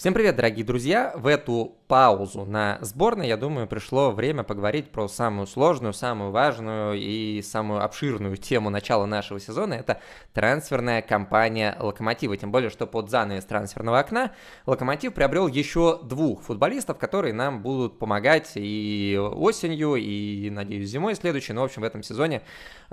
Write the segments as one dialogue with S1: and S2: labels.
S1: Всем привет, дорогие друзья! В эту паузу на сборной, я думаю, пришло время поговорить про самую сложную, самую важную и самую обширную тему начала нашего сезона. Это трансферная кампания «Локомотива». Тем более, что под занавес трансферного окна «Локомотив» приобрел еще двух футболистов, которые нам будут помогать и осенью, и, надеюсь, зимой следующей. Но, ну, в общем, в этом сезоне,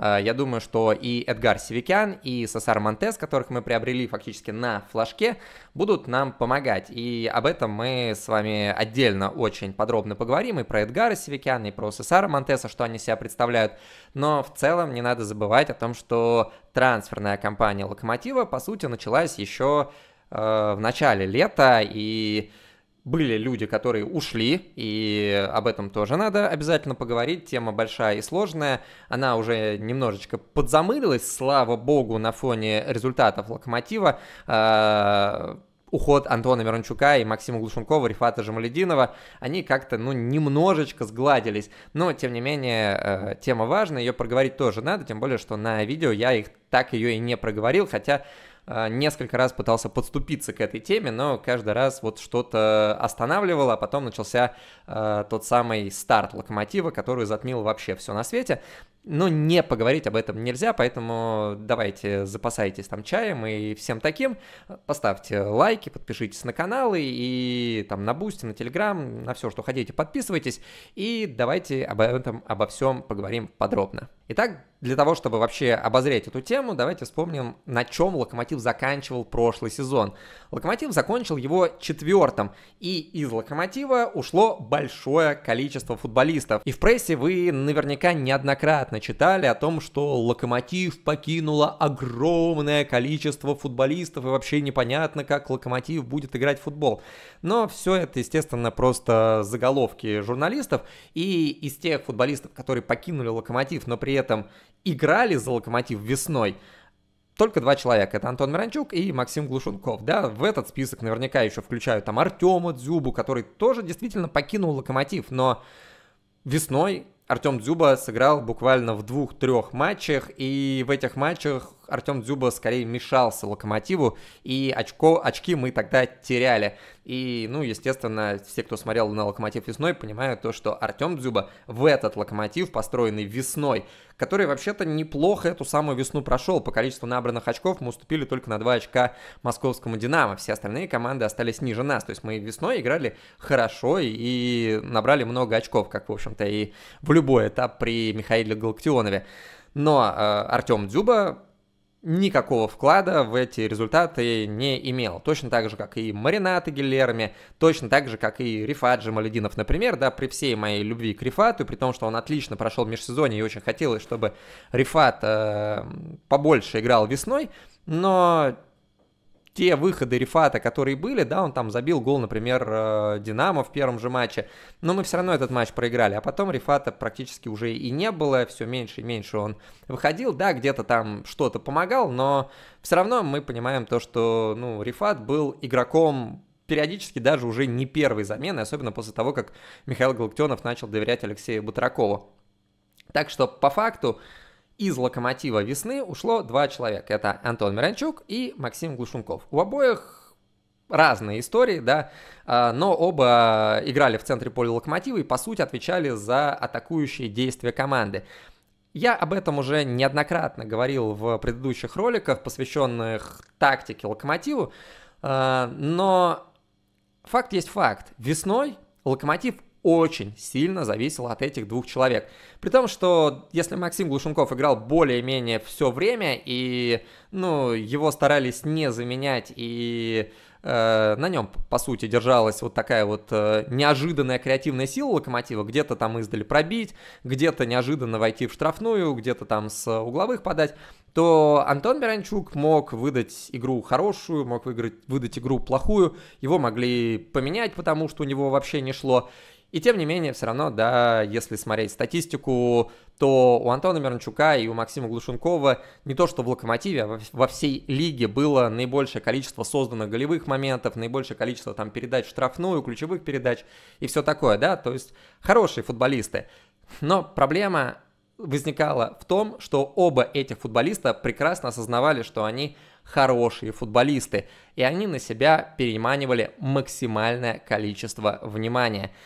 S1: э, я думаю, что и Эдгар Севикян, и Сосар Монтес, которых мы приобрели фактически на флажке, будут нам помогать и об этом мы с вами отдельно очень подробно поговорим и про Эдгара Севикяна, и про Сесара Монтеса, что они себя представляют. Но в целом не надо забывать о том, что трансферная кампания Локомотива, по сути, началась еще э, в начале лета, и были люди, которые ушли, и об этом тоже надо обязательно поговорить. Тема большая и сложная. Она уже немножечко подзамылилась, слава богу, на фоне результатов локомотива. Э, уход Антона Мирончука и Максима Глушенкова, Рифата Жамалединова, они как-то, ну, немножечко сгладились. Но, тем не менее, э, тема важная, ее проговорить тоже надо, тем более, что на видео я их так ее и не проговорил, хотя а, несколько раз пытался подступиться к этой теме, но каждый раз вот что-то останавливало, а потом начался э, тот самый старт локомотива, который затмил вообще все на свете. Но не поговорить об этом нельзя, поэтому давайте запасайтесь там чаем и всем таким. Поставьте лайки, подпишитесь на каналы и там на Бусти, на Телеграм, на все, что хотите, подписывайтесь. И давайте об этом, обо всем поговорим подробно. Итак, для того, чтобы вообще обозреть эту тему, давайте вспомним, на чем Локомотив заканчивал прошлый сезон. Локомотив закончил его четвертым, и из Локомотива ушло большое количество футболистов. И в прессе вы наверняка неоднократно читали о том, что Локомотив покинуло огромное количество футболистов, и вообще непонятно, как Локомотив будет играть в футбол. Но все это, естественно, просто заголовки журналистов, и из тех футболистов, которые покинули Локомотив, но при этом играли за «Локомотив» весной, только два человека. Это Антон Миранчук и Максим Глушенков. Да, в этот список наверняка еще включают там Артема Дзюбу, который тоже действительно покинул «Локомотив», но весной Артем Дзюба сыграл буквально в двух-трех матчах, и в этих матчах Артем Дзюба скорее мешался локомотиву, и очко, очки мы тогда теряли. И, ну, естественно, все, кто смотрел на локомотив весной, понимают то, что Артем Дзюба в этот локомотив, построенный весной, который вообще-то неплохо эту самую весну прошел. По количеству набранных очков мы уступили только на 2 очка московскому «Динамо». Все остальные команды остались ниже нас. То есть мы весной играли хорошо и набрали много очков, как, в общем-то, и в любой этап при Михаиле Галактионове. Но э, Артем Дзюба никакого вклада в эти результаты не имел. Точно так же, как и Маринат Гильерми, точно так же, как и Рифаджи Малединов, например, да, при всей моей любви к Рифату, при том, что он отлично прошел межсезонье, и очень хотелось, чтобы Рифат э, побольше играл весной, но те выходы Рифата, которые были, да, он там забил гол, например, э, Динамо в первом же матче, но мы все равно этот матч проиграли, а потом Рифата практически уже и не было, все меньше и меньше он выходил, да, где-то там что-то помогал, но все равно мы понимаем то, что, ну, Рифат был игроком периодически даже уже не первой замены, особенно после того, как Михаил Галактионов начал доверять Алексею Батракову. Так что по факту из «Локомотива весны» ушло два человека. Это Антон Миранчук и Максим Глушунков. У обоих разные истории, да, а, но оба играли в центре поля «Локомотива» и, по сути, отвечали за атакующие действия команды. Я об этом уже неоднократно говорил в предыдущих роликах, посвященных тактике «Локомотиву», а, но факт есть факт. Весной «Локомотив» очень сильно зависело от этих двух человек. При том, что если Максим Глушенков играл более-менее все время, и ну, его старались не заменять, и э, на нем, по сути, держалась вот такая вот э, неожиданная креативная сила локомотива, где-то там издали пробить, где-то неожиданно войти в штрафную, где-то там с угловых подать, то Антон Беранчук мог выдать игру хорошую, мог выиграть, выдать игру плохую, его могли поменять, потому что у него вообще не шло. И тем не менее, все равно, да, если смотреть статистику, то у Антона Миранчука и у Максима Глушенкова не то что в «Локомотиве», а во всей лиге было наибольшее количество созданных голевых моментов, наибольшее количество там передач штрафную, ключевых передач и все такое, да, то есть хорошие футболисты. Но проблема возникала в том, что оба этих футболиста прекрасно осознавали, что они хорошие футболисты, и они на себя переманивали максимальное количество внимания –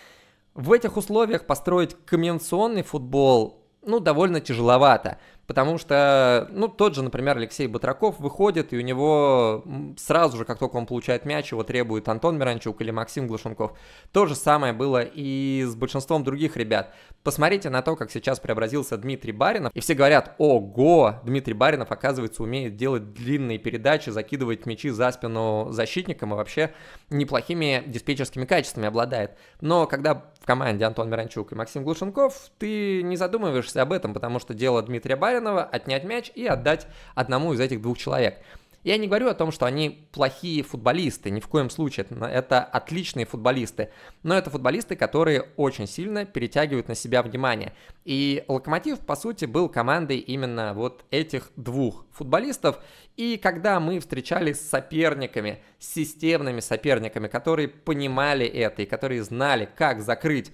S1: в этих условиях построить комбинационный футбол ну, довольно тяжеловато. Потому что, ну, тот же, например, Алексей Батраков выходит, и у него сразу же, как только он получает мяч, его требует Антон Миранчук или Максим Глушенков. То же самое было и с большинством других ребят. Посмотрите на то, как сейчас преобразился Дмитрий Баринов, и все говорят, ого, Дмитрий Баринов, оказывается, умеет делать длинные передачи, закидывать мячи за спину защитникам и вообще неплохими диспетчерскими качествами обладает. Но когда в команде Антон Миранчук и Максим Глушенков, ты не задумываешься об этом, потому что дело Дмитрия Баринова Гренова, отнять мяч и отдать одному из этих двух человек. Я не говорю о том, что они плохие футболисты, ни в коем случае, это отличные футболисты, но это футболисты, которые очень сильно перетягивают на себя внимание. И Локомотив, по сути, был командой именно вот этих двух футболистов, и когда мы встречались с соперниками, с системными соперниками, которые понимали это и которые знали, как закрыть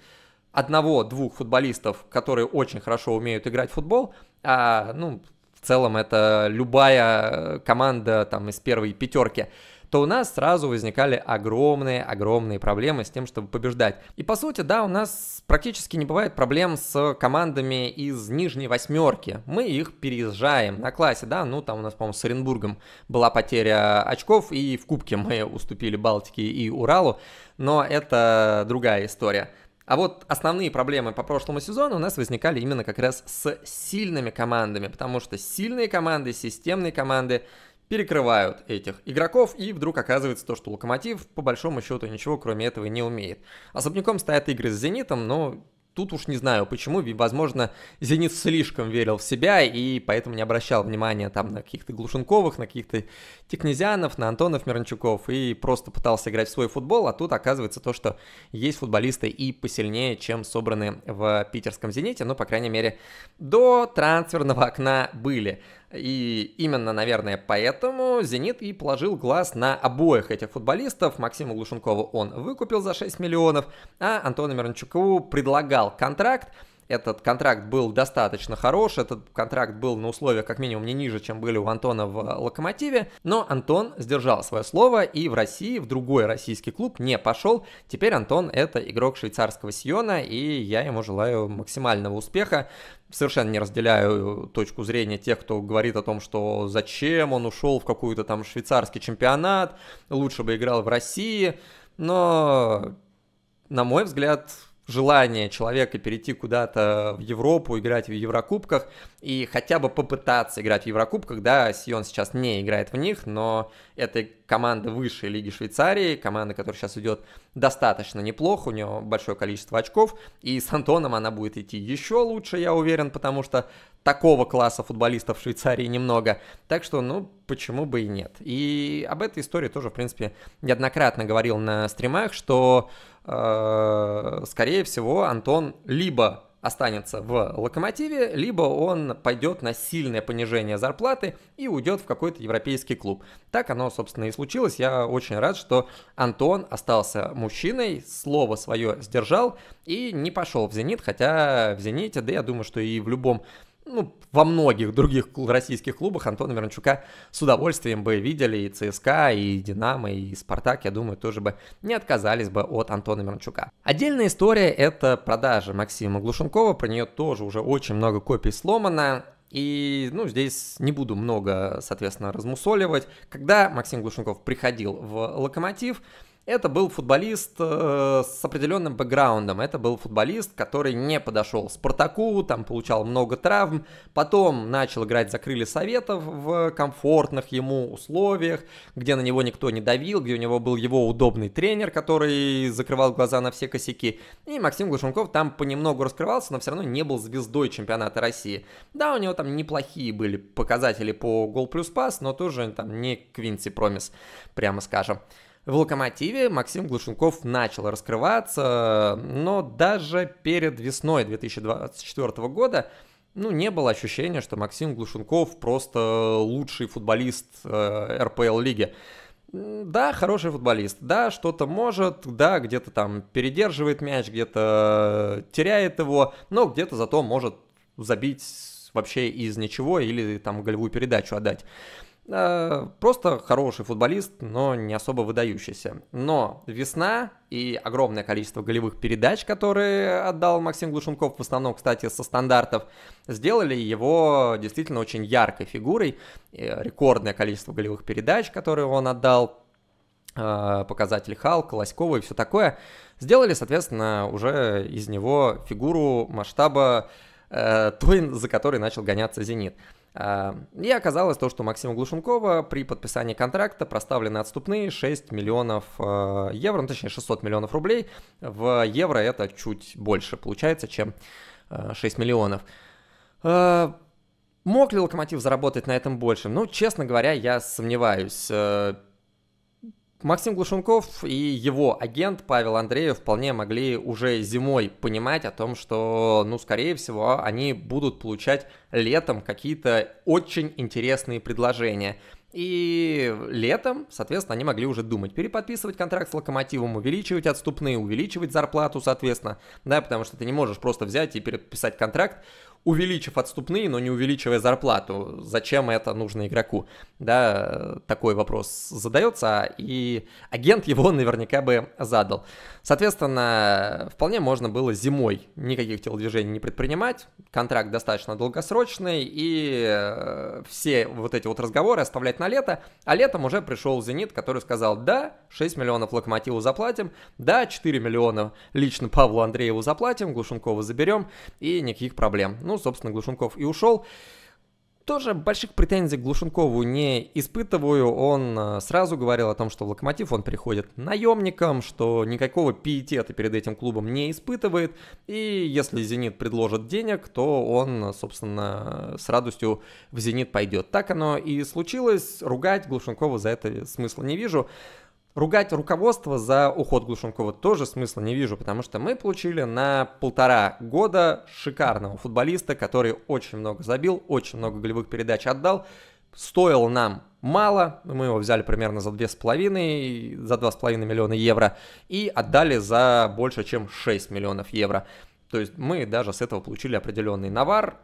S1: одного-двух футболистов, которые очень хорошо умеют играть в футбол, а, ну, в целом это любая команда там из первой пятерки, то у нас сразу возникали огромные-огромные проблемы с тем, чтобы побеждать. И по сути, да, у нас практически не бывает проблем с командами из нижней восьмерки. Мы их переезжаем на классе, да, ну там у нас, по-моему, с Оренбургом была потеря очков, и в Кубке мы уступили Балтике и Уралу, но это другая история. А вот основные проблемы по прошлому сезону у нас возникали именно как раз с сильными командами, потому что сильные команды, системные команды перекрывают этих игроков, и вдруг оказывается то, что Локомотив по большому счету ничего кроме этого не умеет. Особняком стоят игры с Зенитом, но тут уж не знаю почему, возможно, Зенит слишком верил в себя и поэтому не обращал внимания там на каких-то Глушенковых, на каких-то Технезианов, на Антонов Мирончуков и просто пытался играть в свой футбол, а тут оказывается то, что есть футболисты и посильнее, чем собраны в питерском Зените, ну, по крайней мере, до трансферного окна были. И именно, наверное, поэтому «Зенит» и положил глаз на обоих этих футболистов. Максиму Глушенкову он выкупил за 6 миллионов, а Антону Миранчуку предлагал контракт. Этот контракт был достаточно хорош, этот контракт был на условиях как минимум не ниже, чем были у Антона в э, Локомотиве, но Антон сдержал свое слово и в России, в другой российский клуб не пошел. Теперь Антон это игрок швейцарского Сиона, и я ему желаю максимального успеха совершенно не разделяю точку зрения тех, кто говорит о том, что зачем он ушел в какой-то там швейцарский чемпионат, лучше бы играл в России, но, на мой взгляд, желание человека перейти куда-то в Европу, играть в Еврокубках и хотя бы попытаться играть в Еврокубках, да, Сион сейчас не играет в них, но это команда высшей лиги Швейцарии, команда, которая сейчас идет достаточно неплохо, у нее большое количество очков, и с Антоном она будет идти еще лучше, я уверен, потому что такого класса футболистов в Швейцарии немного. Так что, ну, почему бы и нет. И об этой истории тоже, в принципе, неоднократно говорил на стримах, что, э, скорее всего, Антон либо останется в Локомотиве, либо он пойдет на сильное понижение зарплаты и уйдет в какой-то европейский клуб. Так оно, собственно, и случилось. Я очень рад, что Антон остался мужчиной, слово свое сдержал и не пошел в «Зенит», хотя в «Зените», да я думаю, что и в любом ну, во многих других российских клубах Антона Верончука с удовольствием бы видели и ЦСКА, и Динамо, и Спартак, я думаю, тоже бы не отказались бы от Антона Верончука. Отдельная история – это продажа Максима Глушенкова, про нее тоже уже очень много копий сломано, и, ну, здесь не буду много, соответственно, размусоливать. Когда Максим Глушенков приходил в «Локомотив», это был футболист э, с определенным бэкграундом. Это был футболист, который не подошел Спартаку, там получал много травм. Потом начал играть за крылья Советов в комфортных ему условиях, где на него никто не давил, где у него был его удобный тренер, который закрывал глаза на все косяки. И Максим Глушенков там понемногу раскрывался, но все равно не был звездой чемпионата России. Да, у него там неплохие были показатели по гол плюс пас, но тоже там не Квинси Промис, прямо скажем. В «Локомотиве» Максим Глушенков начал раскрываться, но даже перед весной 2024 года ну, не было ощущения, что Максим Глушенков просто лучший футболист э, РПЛ-лиги. Да, хороший футболист, да, что-то может, да, где-то там передерживает мяч, где-то теряет его, но где-то зато может забить вообще из ничего или там голевую передачу отдать. Э, просто хороший футболист, но не особо выдающийся. Но весна и огромное количество голевых передач, которые отдал Максим Глушенков, в основном, кстати, со стандартов, сделали его действительно очень яркой фигурой. Э, рекордное количество голевых передач, которые он отдал, э, показатель Халка, Лоськова и все такое, сделали, соответственно, уже из него фигуру масштаба той, за которой начал гоняться «Зенит». А, и оказалось то, что Максима Глушенкова при подписании контракта проставлены отступные 6 миллионов э, евро, ну точнее 600 миллионов рублей. В евро это чуть больше получается, чем 6 э, миллионов. Э, мог ли Локомотив заработать на этом больше? Ну, честно говоря, я сомневаюсь. Максим Глушенков и его агент Павел Андреев вполне могли уже зимой понимать о том, что, ну, скорее всего, они будут получать летом какие-то очень интересные предложения. И летом, соответственно, они могли уже думать, переподписывать контракт с локомотивом, увеличивать отступные, увеличивать зарплату, соответственно, да, потому что ты не можешь просто взять и переписать контракт, увеличив отступные, но не увеличивая зарплату. Зачем это нужно игроку? Да, такой вопрос задается, и агент его наверняка бы задал. Соответственно, вполне можно было зимой никаких телодвижений не предпринимать, контракт достаточно долгосрочный, и э, все вот эти вот разговоры оставлять на лето, а летом уже пришел «Зенит», который сказал, да, 6 миллионов «Локомотиву» заплатим, да, 4 миллиона лично Павлу Андрееву заплатим, Глушенкова заберем, и никаких проблем. Ну, собственно, Глушенков и ушел. Тоже больших претензий к Глушенкову не испытываю. Он э, сразу говорил о том, что в Локомотив он приходит наемником, что никакого пиетета перед этим клубом не испытывает. И если Зенит предложит денег, то он, собственно, с радостью в Зенит пойдет. Так оно и случилось. Ругать Глушенкова за это смысла не вижу. Ругать руководство за уход Глушенкова тоже смысла не вижу, потому что мы получили на полтора года шикарного футболиста, который очень много забил, очень много голевых передач отдал. Стоил нам мало, мы его взяли примерно за 2,5, за 2,5 миллиона евро и отдали за больше, чем 6 миллионов евро. То есть мы даже с этого получили определенный навар.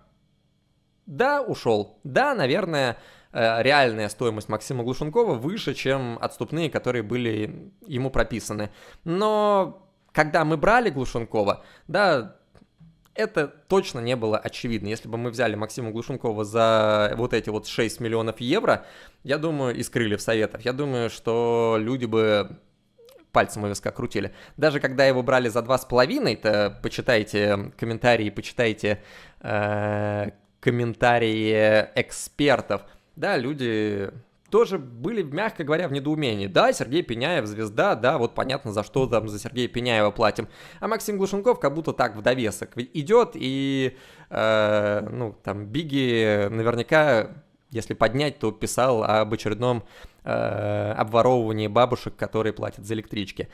S1: Да, ушел. Да, наверное, Э, реальная стоимость Максима Глушенкова выше, чем отступные, которые были ему прописаны. Но когда мы брали Глушенкова, да, это точно не было очевидно. Если бы мы взяли Максима Глушенкова за вот эти вот 6 миллионов евро, я думаю, из крыльев советов, я думаю, что люди бы пальцем у виска крутили. Даже когда его брали за 2,5, то почитайте комментарии, почитайте э, комментарии экспертов – да, люди тоже были, мягко говоря, в недоумении. Да, Сергей Пеняев звезда, да, вот понятно, за что там за Сергея Пеняева платим. А Максим Глушенков как будто так в довесок идет, и, э, ну, там, Биги наверняка, если поднять, то писал об очередном э, обворовывании бабушек, которые платят за электрички.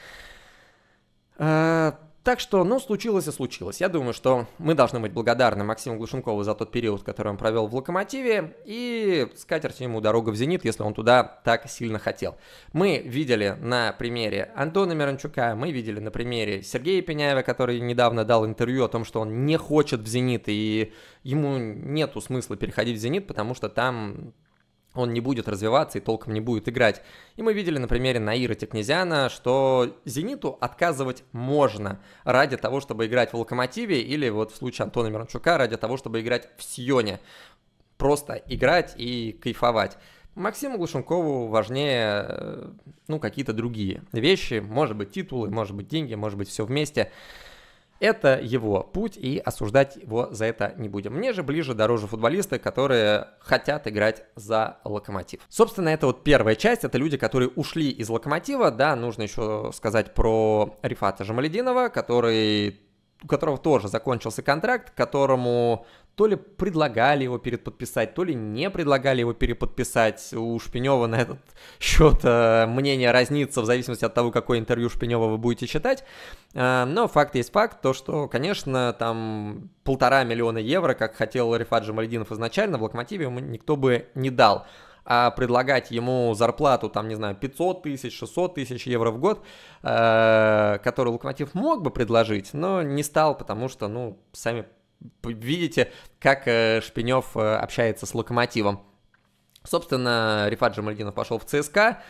S1: Э, так что, ну, случилось и случилось. Я думаю, что мы должны быть благодарны Максиму Глушенкову за тот период, который он провел в «Локомотиве», и скатерть ему дорога в «Зенит», если он туда так сильно хотел. Мы видели на примере Антона Миранчука, мы видели на примере Сергея Пеняева, который недавно дал интервью о том, что он не хочет в «Зенит», и ему нету смысла переходить в «Зенит», потому что там он не будет развиваться и толком не будет играть. И мы видели на примере Наира Текнезяна, что «Зениту» отказывать можно ради того, чтобы играть в «Локомотиве» или вот в случае Антона Миранчука ради того, чтобы играть в «Сионе». Просто играть и кайфовать. Максиму Глушенкову важнее, э, ну, какие-то другие вещи. Может быть, титулы, может быть, деньги, может быть, все вместе. Это его путь, и осуждать его за это не будем. Мне же ближе дороже футболисты, которые хотят играть за локомотив. Собственно, это вот первая часть, это люди, которые ушли из локомотива, да, нужно еще сказать про Рифата Жамалединова, который у которого тоже закончился контракт, которому то ли предлагали его переподписать, то ли не предлагали его переподписать. У Шпинева на этот счет э, мнение разнится в зависимости от того, какое интервью Шпинева вы будете читать. Э, но факт есть факт, то что, конечно, там полтора миллиона евро, как хотел Рифат Жамальдинов изначально, в Локомотиве ему никто бы не дал. А предлагать ему зарплату, там, не знаю, 500 тысяч, 600 тысяч евро в год, э, который Локомотив мог бы предложить, но не стал, потому что, ну, сами видите, как э, Шпинев э, общается с Локомотивом. Собственно, Рифат Джамальдинов пошел в ЦСКА,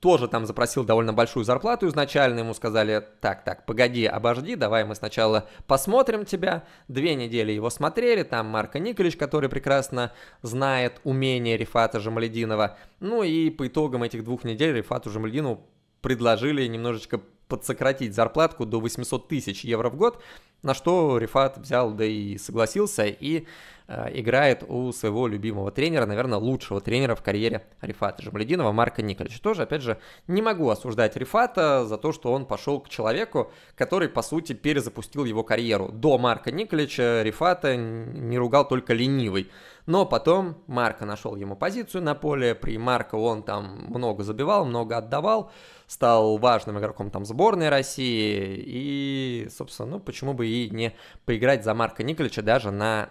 S1: тоже там запросил довольно большую зарплату изначально, ему сказали, так, так, погоди, обожди, давай мы сначала посмотрим тебя. Две недели его смотрели, там Марко Николич, который прекрасно знает умение Рифата Жамалединова. Ну и по итогам этих двух недель Рифату Жамалединову предложили немножечко подсократить зарплатку до 800 тысяч евро в год, на что Рифат взял, да и согласился, и э, играет у своего любимого тренера, наверное, лучшего тренера в карьере Рифата Жамалединова, Марка Николича. Тоже, опять же, не могу осуждать Рифата за то, что он пошел к человеку, который, по сути, перезапустил его карьеру. До Марка Николича Рифата не ругал только ленивый. Но потом Марка нашел ему позицию на поле, при Марко он там много забивал, много отдавал, стал важным игроком там сборной, сборной России. И, собственно, ну почему бы и не поиграть за Марка Николича даже на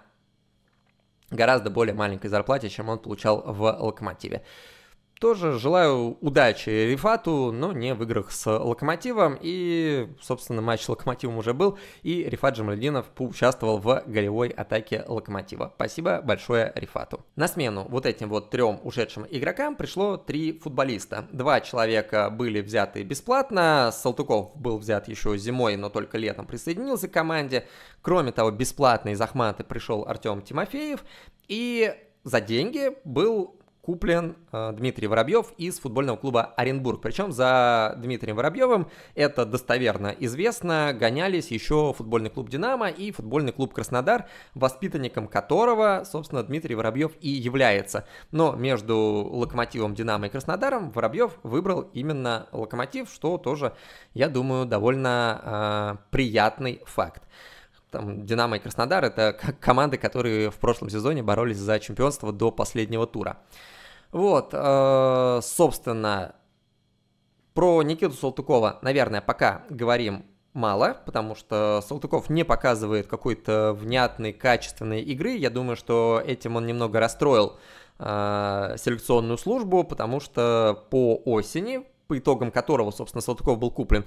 S1: гораздо более маленькой зарплате, чем он получал в «Локомотиве» тоже желаю удачи Рифату, но не в играх с Локомотивом. И, собственно, матч с Локомотивом уже был, и Рифат Джамальдинов поучаствовал в голевой атаке Локомотива. Спасибо большое Рифату. На смену вот этим вот трем ушедшим игрокам пришло три футболиста. Два человека были взяты бесплатно, Салтуков был взят еще зимой, но только летом присоединился к команде. Кроме того, бесплатно из Ахматы пришел Артем Тимофеев, и за деньги был куплен э, Дмитрий Воробьев из футбольного клуба Оренбург. Причем за Дмитрием Воробьевым это достоверно известно. Гонялись еще футбольный клуб «Динамо» и футбольный клуб «Краснодар», воспитанником которого, собственно, Дмитрий Воробьев и является. Но между «Локомотивом», «Динамо» и «Краснодаром» Воробьев выбрал именно «Локомотив», что тоже, я думаю, довольно э, приятный факт там, Динамо и Краснодар это команды, которые в прошлом сезоне боролись за чемпионство до последнего тура. Вот, э, собственно, про Никиту Салтыкова, наверное, пока говорим мало, потому что Салтыков не показывает какой-то внятной, качественной игры. Я думаю, что этим он немного расстроил э, селекционную службу, потому что по осени, по итогам которого, собственно, Салтыков был куплен,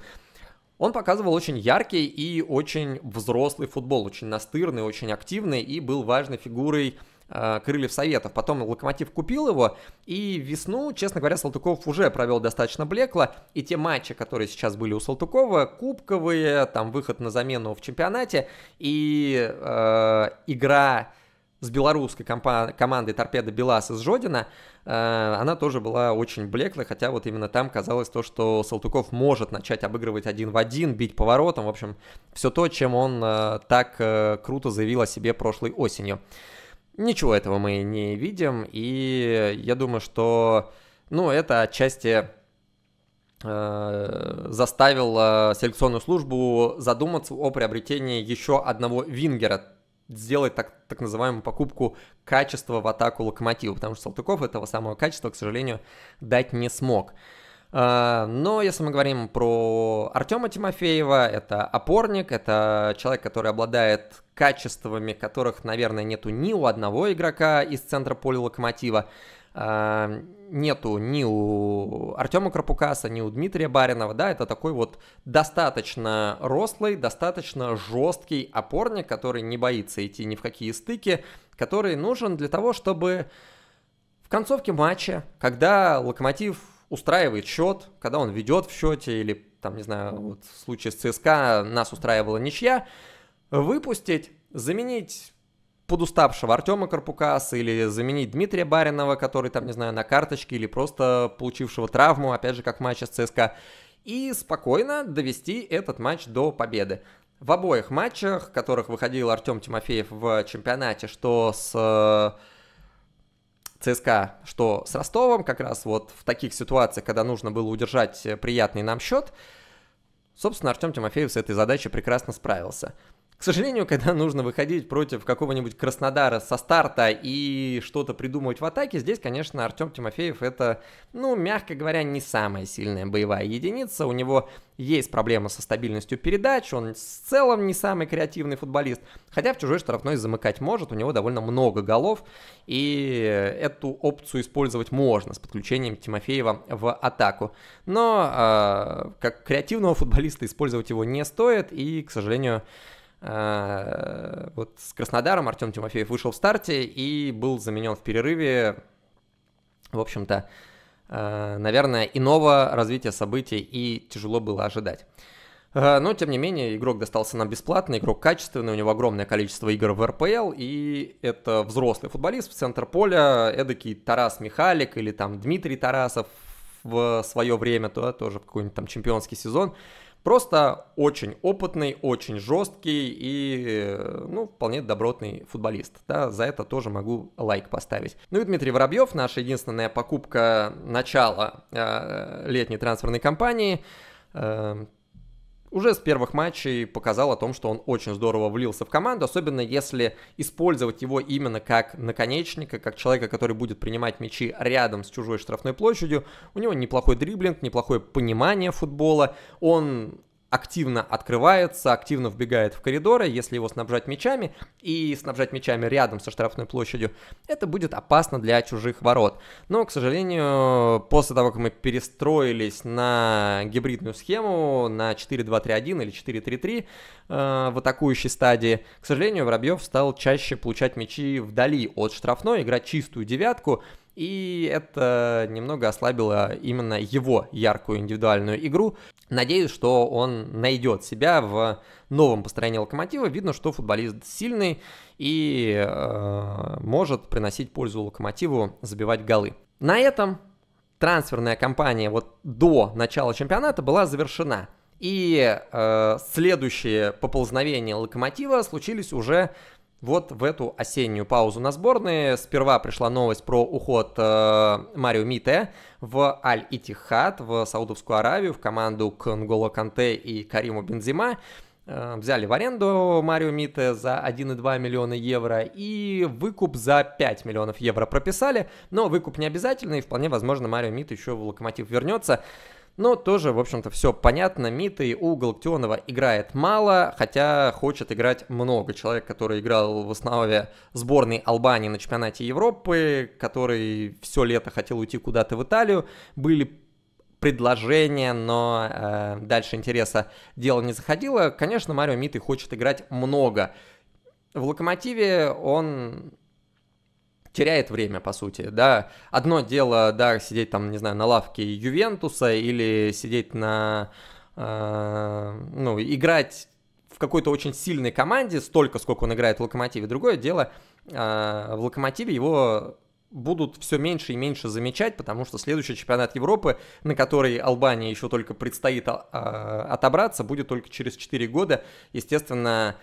S1: он показывал очень яркий и очень взрослый футбол, очень настырный, очень активный и был важной фигурой Э, крыльев Советов. Потом Локомотив купил его, и весну, честно говоря, Салтыков уже провел достаточно блекло, и те матчи, которые сейчас были у Салтыкова, кубковые, там выход на замену в чемпионате, и э, игра с белорусской компа- командой «Торпедо Белас» из Жодина, э, она тоже была очень блеклой, хотя вот именно там казалось то, что Салтыков может начать обыгрывать один в один, бить поворотом, в общем, все то, чем он э, так круто заявил о себе прошлой осенью. Ничего этого мы не видим, и я думаю, что, ну, это отчасти э, заставило селекционную службу задуматься о приобретении еще одного вингера, сделать так, так называемую покупку качества в атаку локомотива, потому что Салтыков этого самого качества, к сожалению, дать не смог. А, но если мы говорим про Артема Тимофеева, это опорник, это человек, который обладает качествами, которых, наверное, нету ни у одного игрока из центра поля локомотива. А, нету ни у Артема Крапукаса, ни у Дмитрия Баринова, да, это такой вот достаточно рослый, достаточно жесткий опорник, который не боится идти ни в какие стыки, который нужен для того, чтобы в концовке матча, когда Локомотив устраивает счет, когда он ведет в счете, или, там, не знаю, вот в случае с ЦСКА нас устраивала ничья, выпустить, заменить подуставшего Артема Карпукаса или заменить Дмитрия Баринова, который там, не знаю, на карточке или просто получившего травму, опять же, как в матче с ЦСКА, и спокойно довести этот матч до победы. В обоих матчах, в которых выходил Артем Тимофеев в чемпионате, что с э, ЦСКА, что с Ростовом, как раз вот в таких ситуациях, когда нужно было удержать э, приятный нам счет, собственно, Артем Тимофеев с этой задачей прекрасно справился. К сожалению, когда нужно выходить против какого-нибудь Краснодара со старта и что-то придумывать в атаке, здесь, конечно, Артем Тимофеев это, ну, мягко говоря, не самая сильная боевая единица. У него есть проблема со стабильностью передач, он в целом не самый креативный футболист, хотя в чужой штрафной замыкать может, у него довольно много голов, и эту опцию использовать можно с подключением Тимофеева в атаку. Но э, как креативного футболиста использовать его не стоит, и, к сожалению, Э, вот с Краснодаром Артем Тимофеев вышел в старте и был заменен в перерыве. В общем-то, э, наверное, иного развития событий и тяжело было ожидать. Э, но, тем не менее, игрок достался нам бесплатно, игрок качественный, у него огромное количество игр в РПЛ, и это взрослый футболист в центр поля, эдакий Тарас Михалик или там Дмитрий Тарасов в свое время, то, тоже в какой-нибудь там чемпионский сезон. Просто очень опытный, очень жесткий и, э, ну, вполне добротный футболист. Да, за это тоже могу лайк поставить. Ну и Дмитрий Воробьев, наша единственная покупка начала э, летней трансферной кампании. Э, уже с первых матчей показал о том, что он очень здорово влился в команду, особенно если использовать его именно как наконечника, как человека, который будет принимать мячи рядом с чужой штрафной площадью. У него неплохой дриблинг, неплохое понимание футбола, он активно открывается, активно вбегает в коридоры, если его снабжать мечами, и снабжать мечами рядом со штрафной площадью, это будет опасно для чужих ворот. Но, к сожалению, после того, как мы перестроились на гибридную схему, на 4-2-3-1 или 4-3-3 э, в атакующей стадии, к сожалению, Воробьев стал чаще получать мячи вдали от штрафной, играть чистую девятку, и это немного ослабило именно его яркую индивидуальную игру. Надеюсь, что он найдет себя в новом построении локомотива. Видно, что футболист сильный и э, может приносить пользу локомотиву, забивать голы. На этом трансферная кампания вот до начала чемпионата была завершена. И э, следующие поползновения локомотива случились уже вот в эту осеннюю паузу на сборные сперва пришла новость про уход э, Марио Мите в Аль-Итихад, в Саудовскую Аравию, в команду Конголо Канте и Кариму Бензима. Э, взяли в аренду Марио Мите за 1,2 миллиона евро и выкуп за 5 миллионов евро прописали, но выкуп не обязательный, вполне возможно Марио Мите еще в Локомотив вернется. Но тоже, в общем-то, все понятно. Миты и угол Ктенова играет мало, хотя хочет играть много. Человек, который играл в основе сборной Албании на чемпионате Европы, который все лето хотел уйти куда-то в Италию, были предложение, но э, дальше интереса дело не заходило. Конечно, Марио Миты хочет играть много. В «Локомотиве» он теряет время, по сути, да. Одно дело, да, сидеть там, не знаю, на лавке Ювентуса или сидеть на, э, ну, играть в какой-то очень сильной команде столько, сколько он играет в Локомотиве. Другое дело, э, в Локомотиве его будут все меньше и меньше замечать, потому что следующий чемпионат Европы, на который Албания еще только предстоит э, отобраться, будет только через 4 года. Естественно,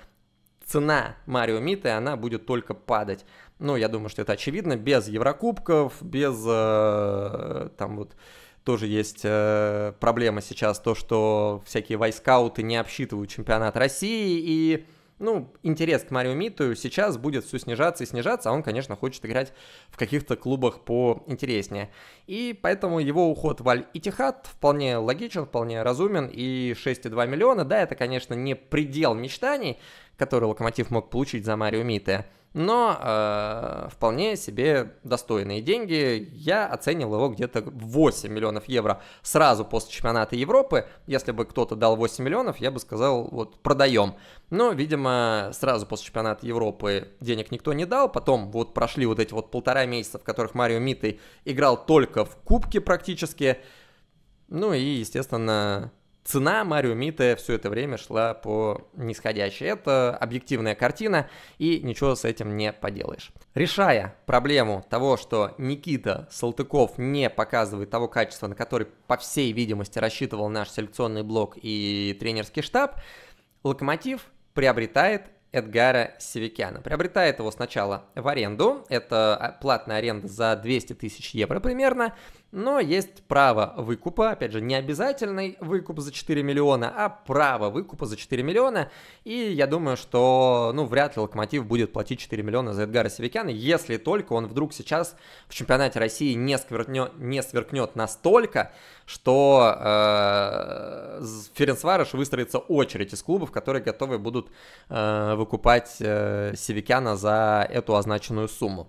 S1: цена Марио Миты, она будет только падать ну, я думаю, что это очевидно, без Еврокубков, без э, там вот тоже есть э, проблема сейчас, то, что всякие войскауты не обсчитывают чемпионат России, и, ну, интерес к Марио Миту сейчас будет все снижаться и снижаться, а он, конечно, хочет играть в каких-то клубах поинтереснее. И поэтому его уход в Аль-Итихад вполне логичен, вполне разумен, и 6,2 миллиона, да, это, конечно, не предел мечтаний, который Локомотив мог получить за Марио Мита, но э, вполне себе достойные деньги. Я оценил его где-то 8 миллионов евро сразу после чемпионата Европы. Если бы кто-то дал 8 миллионов, я бы сказал, вот, продаем. Но, видимо, сразу после чемпионата Европы денег никто не дал. Потом вот прошли вот эти вот полтора месяца, в которых Марио Митой играл только в кубке практически. Ну и, естественно, цена Марио Мита все это время шла по нисходящей. Это объективная картина, и ничего с этим не поделаешь. Решая проблему того, что Никита Салтыков не показывает того качества, на который, по всей видимости, рассчитывал наш селекционный блок и тренерский штаб, Локомотив приобретает Эдгара Севикяна. Приобретает его сначала в аренду, это а, платная аренда за 200 тысяч евро примерно, но есть право выкупа, опять же, не обязательный выкуп за 4 миллиона, а право выкупа за 4 миллиона, и я думаю, что, ну, вряд ли Локомотив будет платить 4 миллиона за Эдгара Севикяна, если только он вдруг сейчас в чемпионате России не, скверкнет, не сверкнет настолько, что э, Ференсварыш выстроится очередь из клубов, которые готовы будут э, выкупать э, Севикяна за эту означенную сумму.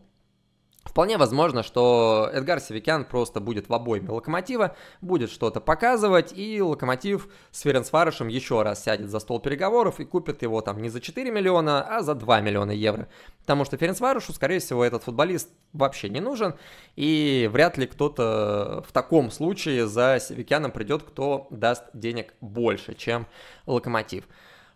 S1: Вполне возможно, что Эдгар Севикян просто будет в обойме Локомотива, будет что-то показывать, и Локомотив с Ференсфарышем еще раз сядет за стол переговоров и купит его там не за 4 миллиона, а за 2 миллиона евро. Потому что Ференсфарышу, скорее всего, этот футболист вообще не нужен, и вряд ли кто-то в таком случае за Севикяном придет, кто даст денег больше, чем Локомотив.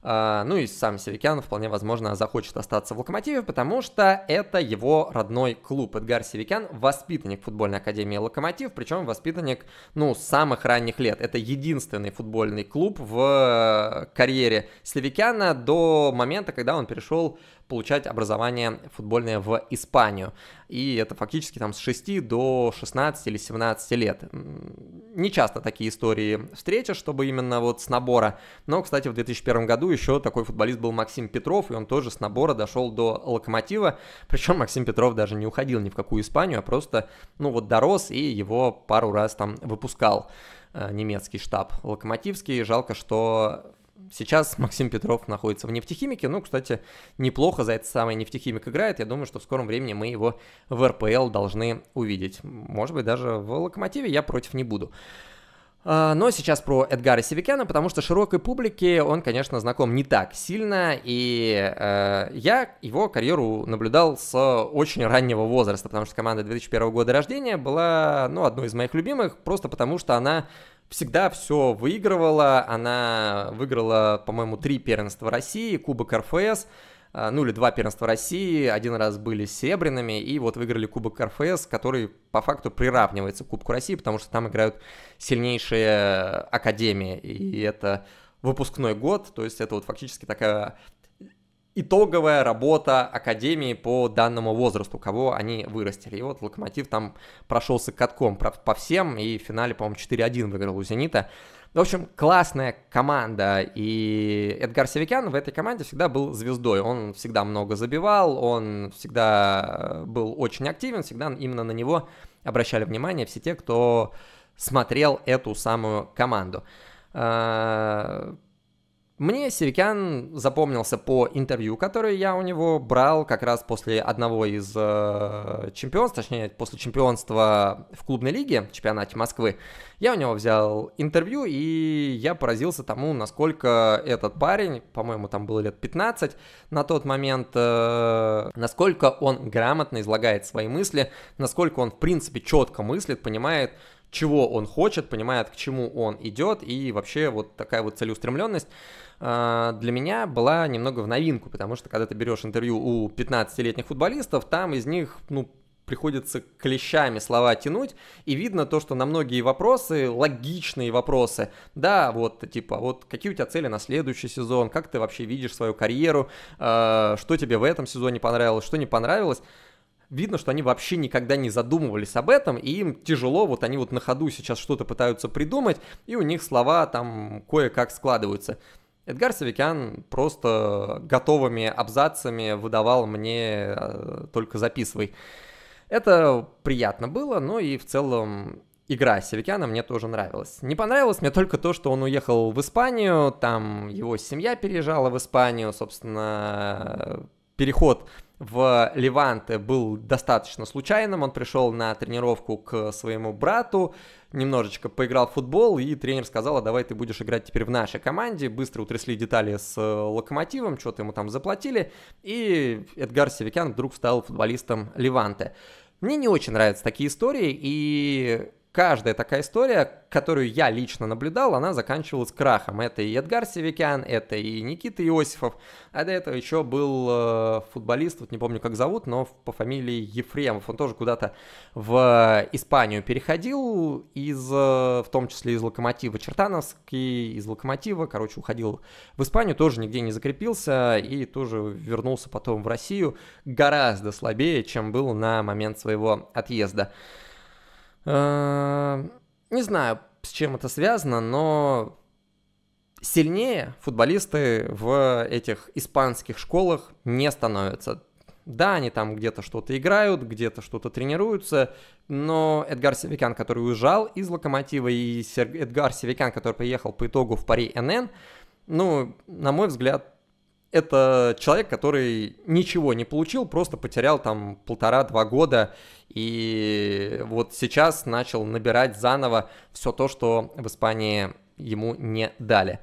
S1: А, ну и сам Севикян вполне возможно захочет остаться в «Локомотиве», потому что это его родной клуб. Эдгар Севикян – воспитанник футбольной академии «Локомотив», причем воспитанник, ну, самых ранних лет. Это единственный футбольный клуб в э, карьере Севикяна до момента, когда он перешел получать образование футбольное в Испанию. И это фактически там с 6 до 16 или 17 лет. Не часто такие истории встретишь, чтобы именно вот с набора. Но, кстати, в 2001 году еще такой футболист был Максим Петров, и он тоже с набора дошел до Локомотива. Причем Максим Петров даже не уходил ни в какую Испанию, а просто, ну вот, дорос и его пару раз там выпускал э, немецкий штаб локомотивский. Жалко, что Сейчас Максим Петров находится в нефтехимике. Ну, кстати, неплохо за это самый нефтехимик играет. Я думаю, что в скором времени мы его в РПЛ должны увидеть. Может быть, даже в локомотиве я против не буду. А, но сейчас про Эдгара Севикяна, потому что широкой публике он, конечно, знаком не так сильно, и э, я его карьеру наблюдал с очень раннего возраста, потому что команда 2001 года рождения была, ну, одной из моих любимых, просто потому что она всегда все выигрывала. Она выиграла, по-моему, три первенства России, Кубок РФС, а, ну или два первенства России, один раз были серебряными, и вот выиграли Кубок РФС, который по факту приравнивается к Кубку России, потому что там играют сильнейшие академии, и это выпускной год, то есть это вот фактически такая итоговая работа Академии по данному возрасту, кого они вырастили. И вот Локомотив там прошелся катком по всем, и в финале, по-моему, 4-1 выиграл у «Зенита». В общем, классная команда, и Эдгар Севикян в этой команде всегда был звездой. Он всегда много забивал, он всегда э, был очень активен, всегда именно на него обращали внимание все те, кто смотрел эту самую команду. Э, мне Севикян запомнился по интервью, которое я у него брал как раз после одного из э, чемпионств, точнее, после чемпионства в клубной лиге, чемпионате Москвы. Я у него взял интервью, и я поразился тому, насколько этот парень, по-моему, там было лет 15 на тот момент, э, насколько он грамотно излагает свои мысли, насколько он, в принципе, четко мыслит, понимает, чего он хочет, понимает, к чему он идет, и вообще вот такая вот целеустремленность а, для меня была немного в новинку, потому что когда ты берешь интервью у 15-летних футболистов, там из них, ну, приходится клещами слова тянуть, и видно то, что на многие вопросы, логичные вопросы, да, вот, типа, вот, какие у тебя цели на следующий сезон, как ты вообще видишь свою карьеру, э, что тебе в этом сезоне понравилось, что не понравилось, видно, что они вообще никогда не задумывались об этом, и им тяжело, вот они вот на ходу сейчас что-то пытаются придумать, и у них слова там кое-как складываются. Эдгар Савикян просто готовыми абзацами выдавал мне э, «Только записывай». Это приятно было, но и в целом игра Севикяна мне тоже нравилась. Не понравилось мне только то, что он уехал в Испанию, там его семья переезжала в Испанию, собственно, переход в Леванте был достаточно случайным. Он пришел на тренировку к своему брату, немножечко поиграл в футбол, и тренер сказал, а давай ты будешь играть теперь в нашей команде. Быстро утрясли детали с э, Локомотивом, что-то ему там заплатили, и Эдгар Севикян вдруг стал футболистом Леванте. Мне не очень нравятся такие истории, и каждая такая история, которую я лично наблюдал, она заканчивалась крахом. Это и Эдгар Севикян, это и Никита Иосифов, а до этого еще был э, футболист, вот не помню как зовут, но по фамилии Ефремов. Он тоже куда-то в Испанию переходил, из, э, в том числе из Локомотива Чертановский, из Локомотива, короче, уходил в Испанию, тоже нигде не закрепился и тоже вернулся потом в Россию гораздо слабее, чем был на момент своего отъезда. Эм, не знаю, с чем это связано, но сильнее футболисты в этих испанских школах не становятся. Да, они там где-то что-то играют, где-то что-то тренируются, но Эдгар Севикян, который уезжал из Локомотива, и Эдгар Севикян, который приехал по итогу в Пари НН, ну, на мой взгляд, это человек, который ничего не получил, просто потерял там полтора-два года и вот сейчас начал набирать заново все то, что в Испании ему не дали.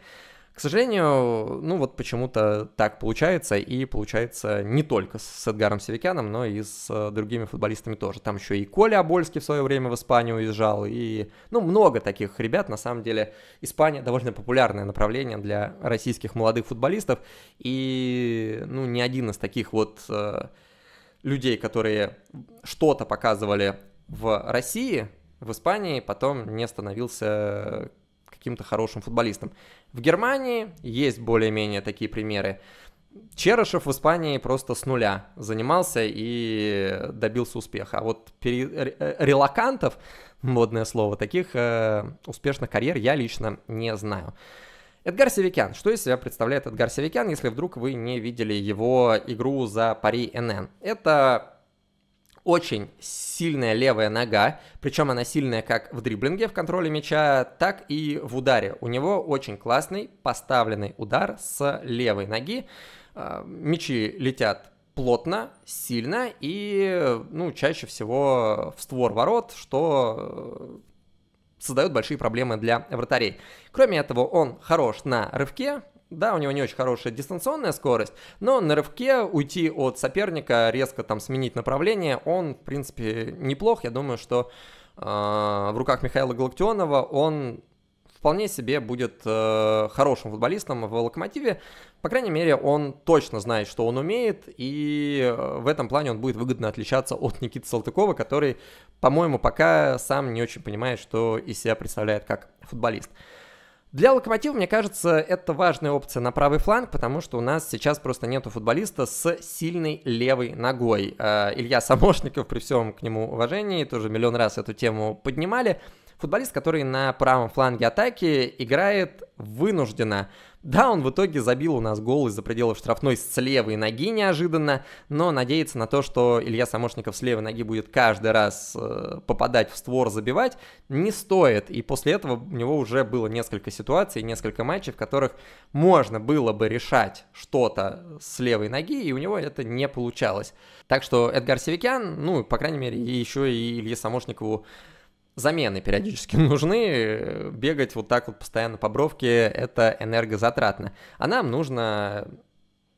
S1: К сожалению, ну вот почему-то так получается, и получается не только с Эдгаром Севикяном, но и с э, другими футболистами тоже. Там еще и Коля Обольский в свое время в Испанию уезжал, и, ну, много таких ребят. На самом деле, Испания довольно популярное направление для российских молодых футболистов, и, ну, ни один из таких вот э, людей, которые что-то показывали в России, в Испании, потом не становился э, каким-то хорошим футболистом. В Германии есть более-менее такие примеры. Черышев в Испании просто с нуля занимался и добился успеха. А вот пере... Э, э, релакантов, модное слово, таких э, успешных карьер я лично не знаю. Эдгар Севикян. Что из себя представляет Эдгар Севикян, если вдруг вы не видели его игру за Пари НН? Это очень сильная левая нога, причем она сильная как в дриблинге, в контроле мяча, так и в ударе. У него очень классный поставленный удар с левой ноги. А, мячи летят плотно, сильно и, ну, чаще всего в створ ворот, что э, создает большие проблемы для вратарей. Кроме этого, он хорош на рывке, да, у него не очень хорошая дистанционная скорость, но на рывке уйти от соперника, резко там сменить направление, он, в принципе, неплох. Я думаю, что э, в руках Михаила Галактионова он вполне себе будет э, хорошим футболистом в «Локомотиве». По крайней мере, он точно знает, что он умеет, и э, в этом плане он будет выгодно отличаться от Никиты Салтыкова, который, по-моему, пока сам не очень понимает, что из себя представляет как футболист. Для Локомотива, мне кажется, это важная опция на правый фланг, потому что у нас сейчас просто нету футболиста с сильной левой ногой. А, Илья Самошников, при всем к нему уважении, тоже миллион раз эту тему поднимали. Футболист, который на правом фланге атаки играет вынужденно, да, он в итоге забил у нас гол из-за пределов штрафной с левой ноги неожиданно, но надеяться на то, что Илья Самошников с левой ноги будет каждый раз э, попадать в створ, забивать, не стоит. И после этого у него уже было несколько ситуаций, несколько матчей, в которых можно было бы решать что-то с левой ноги, и у него это не получалось. Так что Эдгар Севикян, ну, по крайней мере, еще и Илье Самошникову замены периодически нужны. Э, бегать вот так вот постоянно по бровке – это энергозатратно. А нам нужно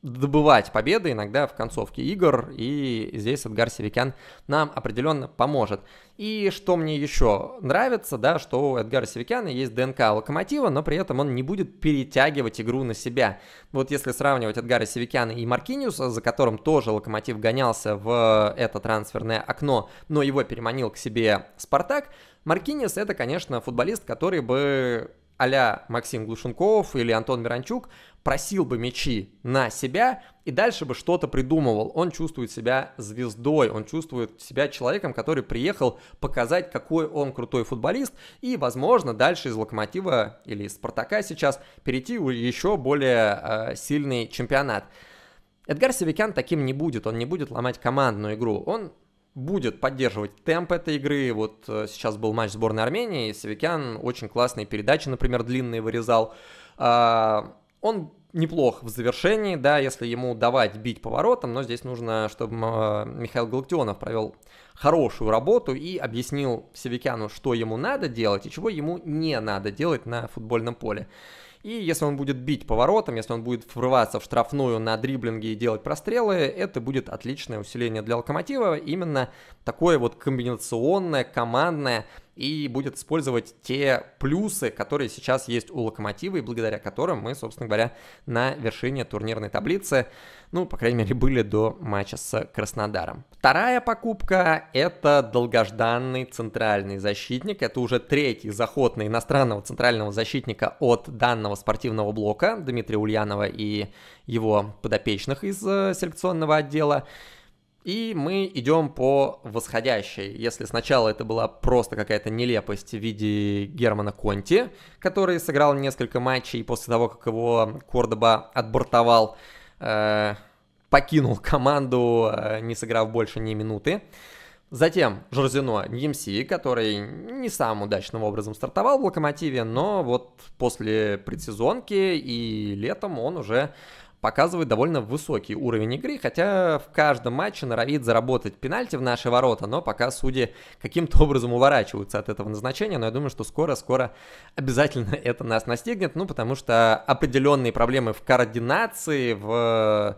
S1: добывать победы иногда в концовке игр, и здесь Эдгар Севикян нам определенно поможет. И что мне еще нравится, да, что у Эдгара Севикяна есть ДНК Локомотива, но при этом он не будет перетягивать игру на себя. Вот если сравнивать Эдгара Севикяна и Маркиниуса, за которым тоже Локомотив гонялся в э, это трансферное окно, но его переманил к себе Спартак, Маркинес это, конечно, футболист, который бы а Максим Глушенков или Антон Миранчук, просил бы мячи на себя и дальше бы что-то придумывал. Он чувствует себя звездой, он чувствует себя человеком, который приехал показать, какой он крутой футболист, и, возможно, дальше из «Локомотива» или из «Спартака» сейчас перейти в еще более э, сильный чемпионат. Эдгар Севикян таким не будет, он не будет ломать командную игру, он будет поддерживать темп этой игры. Вот э, сейчас был матч сборной Армении, и Севикян очень классные передачи, например, длинные вырезал. А, он неплох в завершении, да, если ему давать бить поворотом, но здесь нужно, чтобы э, Михаил Галактионов провел хорошую работу и объяснил Севикяну, что ему надо делать и чего ему не надо делать на футбольном поле. И если он будет бить поворотом, если он будет врываться в штрафную на дриблинге и делать прострелы, это будет отличное усиление для Локомотива. Именно такое вот комбинационное, командное и будет использовать те плюсы, которые сейчас есть у Локомотива и благодаря которым мы, собственно говоря, на вершине турнирной таблицы. Ну, по крайней мере, были до матча с Краснодаром. Вторая покупка – это долгожданный центральный защитник. Это уже третий заход на иностранного центрального защитника от данного спортивного блока Дмитрия Ульянова и его подопечных из э, селекционного отдела. И мы идем по восходящей. Если сначала это была просто какая-то нелепость в виде Германа Конти, который сыграл несколько матчей после того, как его Кордоба отбортовал, э, покинул команду, э, не сыграв больше ни минуты. Затем Жорзино Ньемси, который не самым удачным образом стартовал в «Локомотиве», но вот после предсезонки и летом он уже показывает довольно высокий уровень игры, хотя в каждом матче норовит заработать пенальти в наши ворота, но пока судьи каким-то образом уворачиваются от этого назначения, но я думаю, что скоро-скоро обязательно это нас настигнет, ну, потому что определенные проблемы в координации, в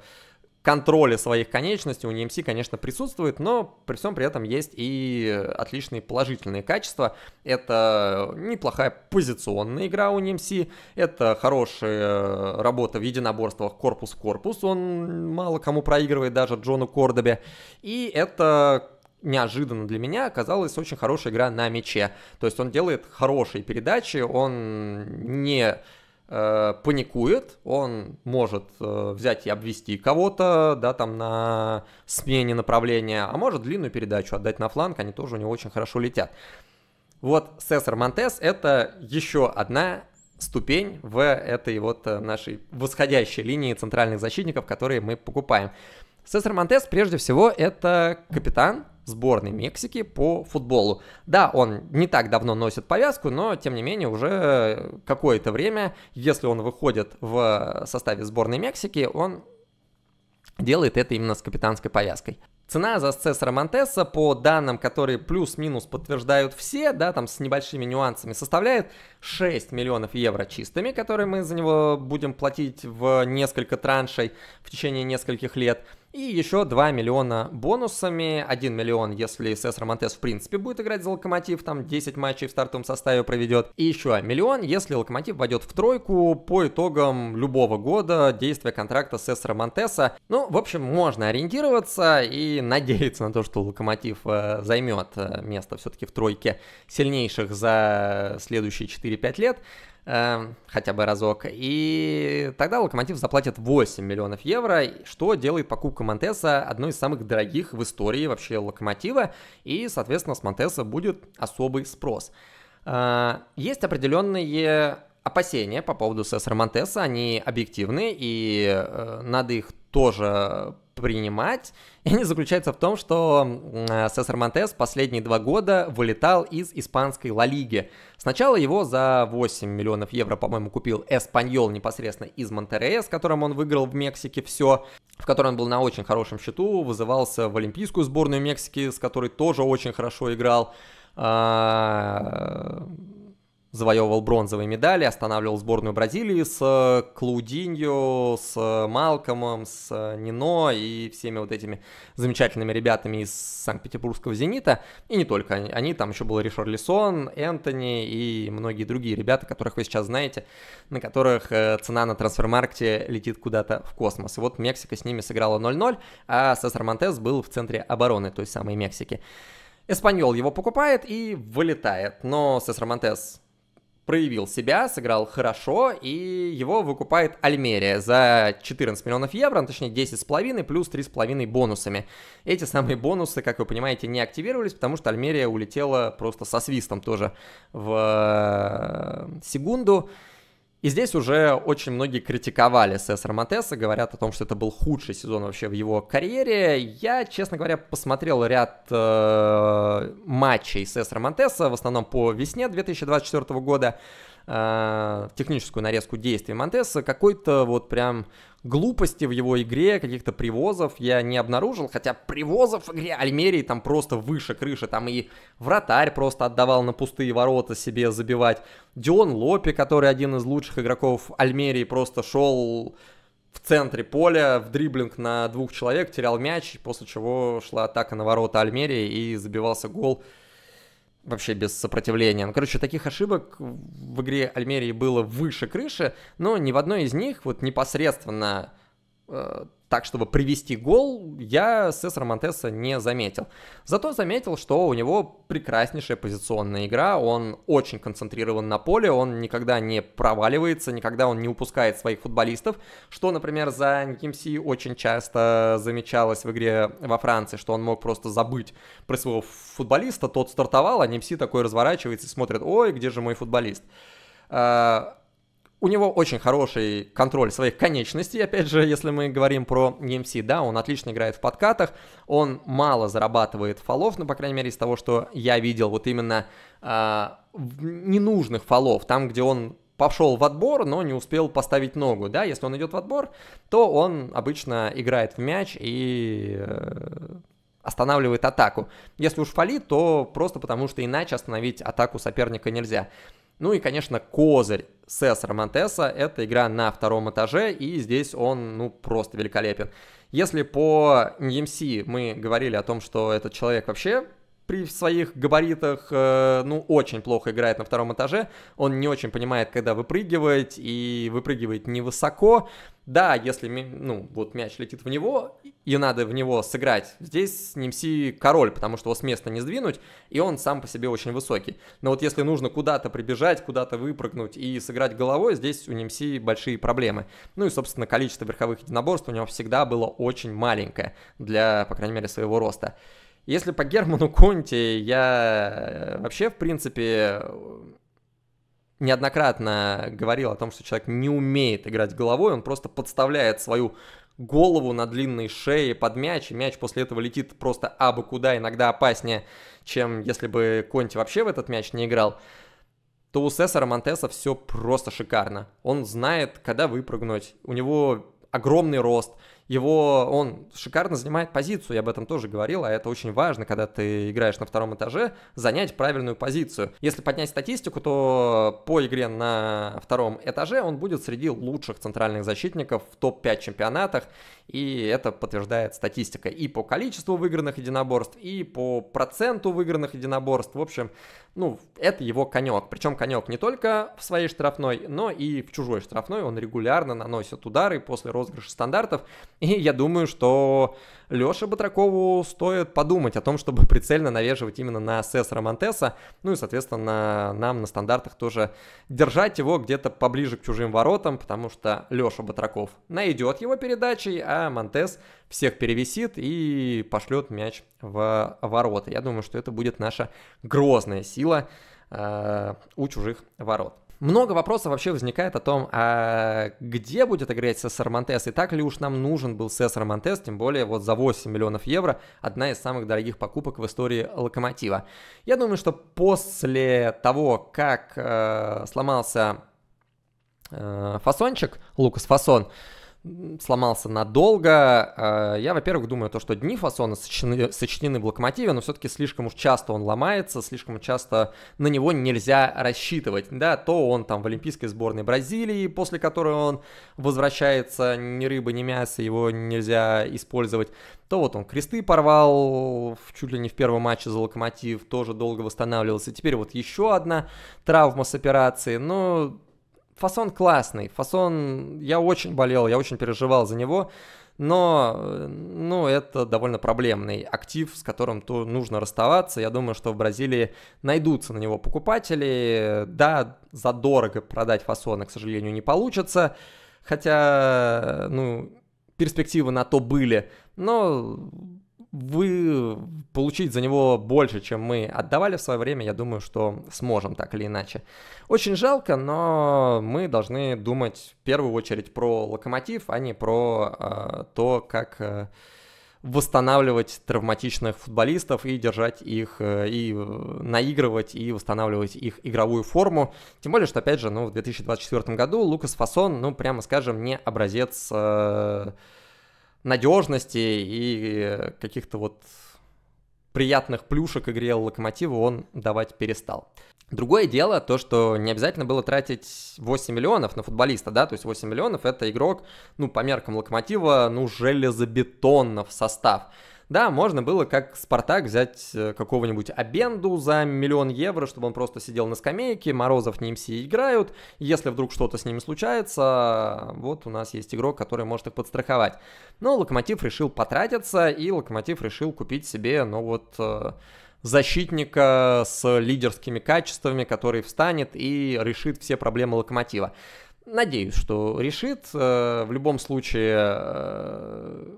S1: Контроля своих конечностей у NMC, конечно, присутствует, но при всем при этом есть и отличные положительные качества. Это неплохая позиционная игра у NMC, это хорошая работа в единоборствах корпус в корпус, он мало кому проигрывает, даже Джону Кордобе, и это неожиданно для меня оказалась очень хорошая игра на мяче. То есть он делает хорошие передачи, он не э, паникует, он может э, взять и обвести кого-то, да, там на смене направления, а может длинную передачу отдать на фланг, они тоже у него очень хорошо летят. Вот Сесар Монтес — это еще одна ступень в этой вот э, нашей восходящей линии центральных защитников, которые мы покупаем. Сесар Монтес, прежде всего, это капитан, сборной Мексики по футболу. Да, он не так давно носит повязку, но тем не менее уже какое-то время, если он выходит в составе сборной Мексики, он делает это именно с капитанской повязкой. Цена за Цесара Монтеса, по данным, которые плюс-минус подтверждают все, да, там с небольшими нюансами, составляет 6 миллионов евро чистыми, которые мы за него будем платить в несколько траншей в течение нескольких лет – и еще 2 миллиона бонусами. 1 миллион, если Сесар Монтес, в принципе будет играть за Локомотив, там 10 матчей в стартовом составе проведет. И еще миллион, если Локомотив войдет в тройку по итогам любого года действия контракта Сесара Монтеса. Ну, в общем, можно ориентироваться и надеяться на то, что Локомотив э, займет э, место все-таки в тройке сильнейших за следующие 4-5 лет. Эм, хотя бы разок. И тогда Локомотив заплатит 8 миллионов евро, что делает покупка Монтеса одной из самых дорогих в истории вообще Локомотива, и, соответственно, с Монтеса будет особый спрос. Э, есть определенные опасения по поводу Сесара Монтеса, они объективны, и э, надо их тоже принимать. И они заключаются в том, что э, Сесар Монтес последние два года вылетал из испанской Ла Лиги. Сначала его за 8 миллионов евро, по-моему, купил Эспаньол непосредственно из Монтерея, с которым он выиграл в Мексике все, в котором он был на очень хорошем счету, вызывался в Олимпийскую сборную Мексики, с которой тоже очень хорошо играл. А, завоевывал бронзовые медали, останавливал сборную Бразилии с э, Клаудиньо, с э, Малкомом, с э, Нино и всеми вот этими замечательными ребятами из Санкт-Петербургского «Зенита». И не только они, они там еще был Ришар Лисон, Энтони и многие другие ребята, которых вы сейчас знаете, на которых цена на трансфермаркте летит куда-то в космос. И вот Мексика с ними сыграла 0-0, а Сесар Монтес был в центре обороны той самой Мексики. Эспаньол его покупает и вылетает, но Сесар Монтес проявил себя, сыграл хорошо, и его выкупает Альмерия за 14 миллионов евро, ну, точнее 10,5 плюс 3,5 бонусами. Эти самые бонусы, как вы понимаете, не активировались, потому что Альмерия улетела просто со свистом тоже в э, секунду. И здесь уже очень многие критиковали Сесар Матеса, говорят о том, что это был худший сезон вообще в его карьере. Я, честно говоря, посмотрел ряд э, матчей Сесара Монтеса, в основном по весне 2024 года. Э, техническую нарезку действий Монтеса, какой-то вот прям глупости в его игре, каких-то привозов я не обнаружил, хотя привозов в игре Альмерии там просто выше крыши, там и вратарь просто отдавал на пустые ворота себе забивать, Дион Лопи который один из лучших игроков Альмерии, просто шел в центре поля, в дриблинг на двух человек, терял мяч, после чего шла атака на ворота Альмерии и забивался гол вообще без сопротивления. Ну, короче, таких ошибок в игре Альмерии было выше крыши, но ни в одной из них вот непосредственно э, так, чтобы привести гол, я Сесар Монтеса не заметил. Зато заметил, что у него прекраснейшая позиционная игра, он очень концентрирован на поле, он никогда не проваливается, никогда он не упускает своих футболистов, что, например, за Нкимси очень часто замечалось в игре во Франции, что он мог просто забыть про своего футболиста, тот стартовал, а Нимси такой разворачивается и смотрит, ой, где же мой футболист? А, у него очень хороший контроль своих конечностей, опять же, если мы говорим про EMC, да, он отлично играет в подкатах, он мало зарабатывает фолов, ну, по крайней мере, из того, что я видел, вот именно э, ненужных фолов, там, где он пошел в отбор, но не успел поставить ногу, да, если он идет в отбор, то он обычно играет в мяч и э, останавливает атаку. Если уж фалит, то просто потому, что иначе остановить атаку соперника нельзя. Ну и, конечно, козырь Сес Романтеса, это игра на втором этаже, и здесь он, ну, просто великолепен. Если по EMC мы говорили о том, что этот человек вообще при своих габаритах, э, ну, очень плохо играет на втором этаже. Он не очень понимает, когда выпрыгивать, и выпрыгивает невысоко. Да, если, ну, вот мяч летит в него, и надо в него сыграть, здесь Немси король, потому что его с места не сдвинуть, и он сам по себе очень высокий. Но вот если нужно куда-то прибежать, куда-то выпрыгнуть и сыграть головой, здесь у Немси большие проблемы. Ну и, собственно, количество верховых единоборств у него всегда было очень маленькое для, по крайней мере, своего роста. Если по Герману Конте я э, вообще, в принципе, неоднократно говорил о том, что человек не умеет играть головой, он просто подставляет свою голову на длинной шее под мяч, и мяч после этого летит просто абы куда, иногда опаснее, чем если бы Конти вообще в этот мяч не играл, то у Сесара Монтеса все просто шикарно. Он знает, когда выпрыгнуть, у него огромный рост, его, он шикарно занимает позицию, я об этом тоже говорил, а это очень важно, когда ты играешь на втором этаже, занять правильную позицию. Если поднять статистику, то по игре на втором этаже он будет среди лучших центральных защитников в топ-5 чемпионатах, и это подтверждает статистика и по количеству выигранных единоборств, и по проценту выигранных единоборств. В общем, ну, это его конек. Причем конек не только в своей штрафной, но и в чужой штрафной. Он регулярно наносит удары после розыгрыша стандартов. И я думаю, что Леше Батракову стоит подумать о том, чтобы прицельно навешивать именно на СС Романтеса, ну и, соответственно, нам на стандартах тоже держать его где-то поближе к чужим воротам, потому что Леша Батраков найдет его передачей, а Монтес всех перевесит и пошлет мяч в ворота. Я думаю, что это будет наша грозная сила э, у чужих ворот. Много вопросов вообще возникает о том, а где будет играть Сесар Монтес, и так ли уж нам нужен был Сесар Монтес, тем более вот за 8 миллионов евро, одна из самых дорогих покупок в истории Локомотива. Я думаю, что после того, как э, сломался э, фасончик, Лукас Фасон, сломался надолго. Э, я, во-первых, думаю, то, что дни фасона сочинены, сочинены в локомотиве, но все-таки слишком уж часто он ломается, слишком часто на него нельзя рассчитывать. Да, то он там в Олимпийской сборной Бразилии, после которой он возвращается, ни рыбы, ни мясо, его нельзя использовать. То вот он кресты порвал чуть ли не в первом матче за локомотив, тоже долго восстанавливался. Теперь вот еще одна травма с операцией. Но фасон классный, фасон, я очень болел, я очень переживал за него, но, э, ну, это довольно проблемный актив, с которым то нужно расставаться. Я думаю, что в Бразилии найдутся на него покупатели. Да, задорого продать фасона, к сожалению, не получится, хотя, э, ну, перспективы на то были, но вы получить за него больше, чем мы отдавали в свое время, я думаю, что сможем так или иначе. Очень жалко, но мы должны думать в первую очередь про локомотив, а не про э, то, как э, восстанавливать травматичных футболистов и держать их, э, и наигрывать, и восстанавливать их игровую форму. Тем более, что, опять же, ну, в 2024 году Лукас Фасон, ну, прямо скажем, не образец... Э, надежности и каких-то вот приятных плюшек игре Локомотива он давать перестал. Другое дело то, что не обязательно было тратить 8 миллионов на футболиста, да, то есть 8 миллионов это игрок, ну, по меркам Локомотива, ну, железобетонно в состав. Да, можно было как Спартак взять э, какого-нибудь Абенду за миллион евро, чтобы он просто сидел на скамейке, Морозов не все играют, если вдруг что-то с ними случается, вот у нас есть игрок, который может их подстраховать. Но Локомотив решил потратиться, и Локомотив решил купить себе, ну вот, э, защитника с лидерскими качествами, который встанет и решит все проблемы Локомотива. Надеюсь, что решит. Э, в любом случае,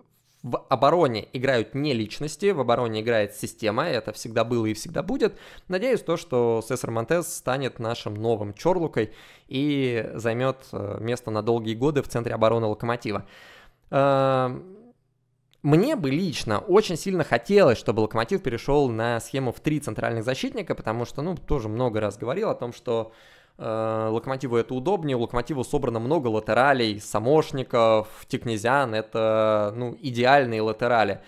S1: в обороне играют не личности, в обороне играет система, это всегда было и всегда будет. Надеюсь, то, что Сесар Монтес станет нашим новым Чорлукой и займет э, место на долгие годы в центре обороны Локомотива. Эм, мне бы лично очень сильно хотелось, чтобы Локомотив перешел на схему в три центральных защитника, потому что, ну, тоже много раз говорил о том, что Э, локомотиву это удобнее, у Локомотива собрано много латералей, самошников, тикнезян, это ну, идеальные латерали.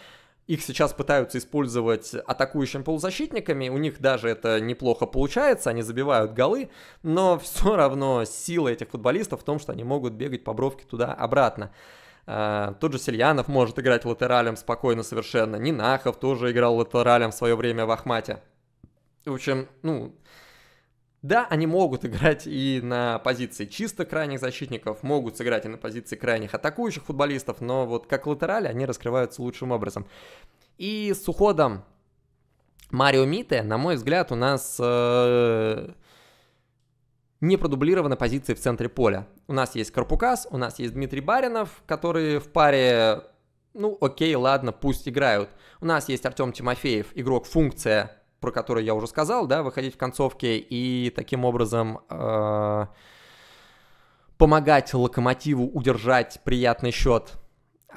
S1: Их сейчас пытаются использовать атакующими полузащитниками, у них даже это неплохо получается, они забивают голы, но все равно сила этих футболистов в том, что они могут бегать по бровке туда-обратно. Э, тот же Сельянов может играть латералем спокойно совершенно. Нинахов тоже играл латералем в свое время в Ахмате. В общем, ну, да, они могут играть и на позиции чисто крайних защитников, могут сыграть и на позиции крайних атакующих футболистов, но вот как латерали они раскрываются лучшим образом. И с уходом Марио Мите, на мой взгляд, у нас э, не продублированы позиции в центре поля. У нас есть Карпукас, у нас есть Дмитрий Баринов, которые в паре, ну окей, ладно, пусть играют. У нас есть Артем Тимофеев, игрок функция про который я уже сказал, да, выходить в концовке и таким образом э, помогать локомотиву удержать приятный счет.